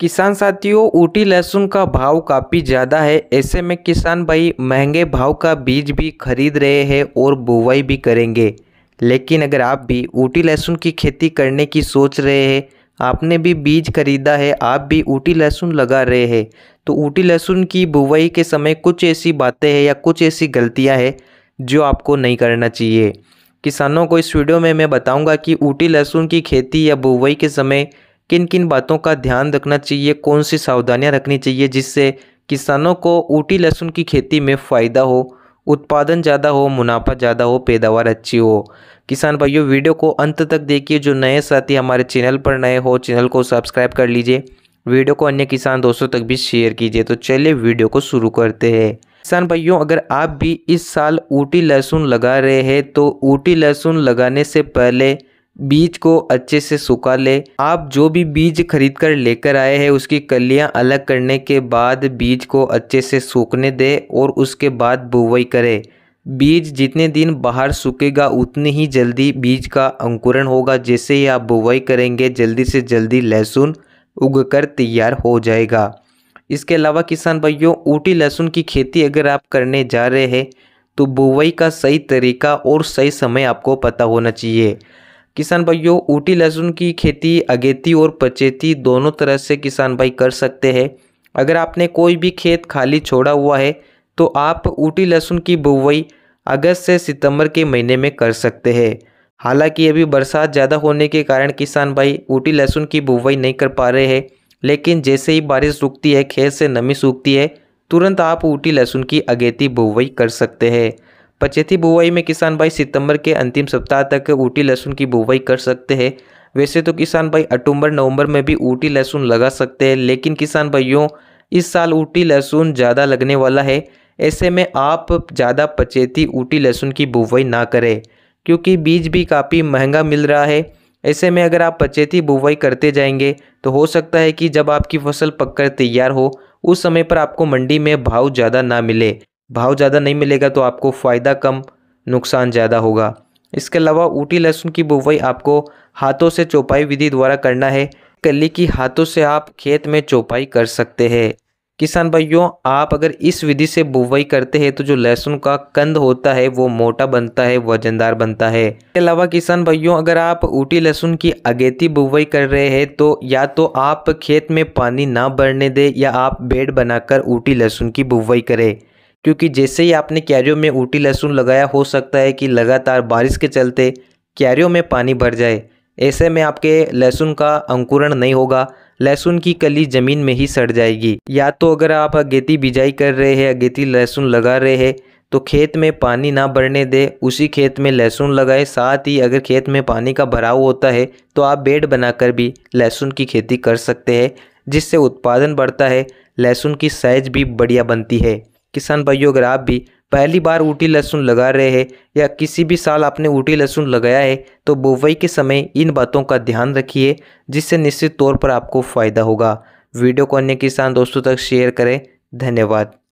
किसान साथियों ऊटी लहसुन का भाव काफ़ी ज़्यादा है ऐसे में किसान भाई महंगे भाव का बीज भी खरीद रहे हैं और बुवाई भी करेंगे लेकिन अगर आप भी ऊटी लहसुन की खेती करने की सोच रहे हैं आपने भी बीज खरीदा है आप भी ऊटी लहसुन लगा रहे हैं तो ऊटी लहसुन की बुवाई के समय कुछ ऐसी बातें हैं या कुछ ऐसी गलतियाँ हैं जो आपको नहीं करना चाहिए किसानों को इस वीडियो में मैं बताऊँगा कि ऊटी लहसुन की खेती या बुवाई के समय किन किन बातों का ध्यान रखना चाहिए कौन सी सावधानियां रखनी चाहिए जिससे किसानों को ऊटी लहसुन की खेती में फ़ायदा हो उत्पादन ज़्यादा हो मुनाफा ज़्यादा हो पैदावार अच्छी हो किसान भाइयों वीडियो को अंत तक देखिए जो नए साथी हमारे चैनल पर नए हो चैनल को सब्सक्राइब कर लीजिए वीडियो को अन्य किसान दोस्तों तक भी शेयर कीजिए तो चलिए वीडियो को शुरू करते हैं किसान भाइयों अगर आप भी इस साल ऊटी लहसुन लगा रहे हैं तो ऊटी लहसुन लगाने से पहले बीज को अच्छे से सुखा ले आप जो भी बीज खरीद कर लेकर आए हैं उसकी कलियां अलग करने के बाद बीज को अच्छे से सूखने दे और उसके बाद बुवाई करें बीज जितने दिन बाहर सूखेगा उतनी ही जल्दी बीज का अंकुरण होगा जैसे ही आप बुवाई करेंगे जल्दी से जल्दी लहसुन उगकर तैयार हो जाएगा इसके अलावा किसान भाइयों ऊटी लहसुन की खेती अगर आप करने जा रहे हैं तो बुवाई का सही तरीका और सही समय आपको पता होना चाहिए किसान भाइयों ऊटी लहसुन की खेती अगेती और पचेती दोनों तरह से किसान भाई कर सकते हैं अगर आपने कोई भी खेत खाली छोड़ा हुआ है तो आप ऊटी लहसुन की बुवाई अगस्त से सितंबर के महीने में कर सकते हैं हालांकि अभी बरसात ज़्यादा होने के कारण किसान भाई ऊटी लहसुन की बुवाई नहीं कर पा रहे हैं लेकिन जैसे ही बारिश रुकती है खेत से नमी सूखती है तुरंत आप ऊटी लहसुन की अगेती बुवाई कर सकते हैं पचेती बुवाई में किसान भाई सितंबर के अंतिम सप्ताह तक ऊटी लहसुन की बुवाई कर सकते हैं वैसे तो किसान भाई अक्टूबर नवंबर में भी ऊटी लहसुन लगा सकते हैं लेकिन किसान भाइयों इस साल ऊटी लहसुन ज़्यादा लगने वाला है ऐसे में आप ज़्यादा पचेती ऊटी लहसुन की बुवाई ना करें क्योंकि बीज भी काफ़ी महंगा मिल रहा है ऐसे में अगर आप पचेती बुवाई करते जाएंगे तो हो सकता है कि जब आपकी फसल पककर तैयार हो उस समय पर आपको मंडी में भाव ज़्यादा ना मिले भाव ज़्यादा नहीं मिलेगा तो आपको फ़ायदा कम नुकसान ज़्यादा होगा इसके अलावा ऊटी लहसुन की बुवाई आपको हाथों से चौपाई विधि द्वारा करना है कली की हाथों से आप खेत में चौपाई कर सकते हैं किसान भाइयों आप अगर इस विधि से बुवाई करते हैं तो जो लहसुन का कंद होता है वो मोटा बनता है वजनदार बनता है इसके अलावा किसान भाइयों अगर आप ऊटी लहसुन की अगेती बुवाई कर रहे हैं तो या तो आप खेत में पानी ना भरने दें या आप बेड बनाकर ऊटी लहसुन की बुवाई करें क्योंकि जैसे ही आपने क्यारियों में ऊटी लहसुन लगाया हो सकता है कि लगातार बारिश के चलते क्यारियों में पानी भर जाए ऐसे में आपके लहसुन का अंकुरण नहीं होगा लहसुन की कली ज़मीन में ही सड़ जाएगी या तो अगर आप अगेती बिजाई कर रहे हैं अगेती लहसुन लगा रहे हैं तो खेत में पानी ना भरने दे उसी खेत में लहसुन लगाए साथ ही अगर खेत में पानी का भराव होता है तो आप बेड बनाकर भी लहसुन की खेती कर सकते हैं जिससे उत्पादन बढ़ता है लहसुन की साइज भी बढ़िया बनती है किसान भाइयों अगर आप भी पहली बार ऊटी लहसुन लगा रहे हैं या किसी भी साल आपने ऊटी लहसुन लगाया है तो बोवई के समय इन बातों का ध्यान रखिए जिससे निश्चित तौर पर आपको फ़ायदा होगा वीडियो को अन्य किसान दोस्तों तक शेयर करें धन्यवाद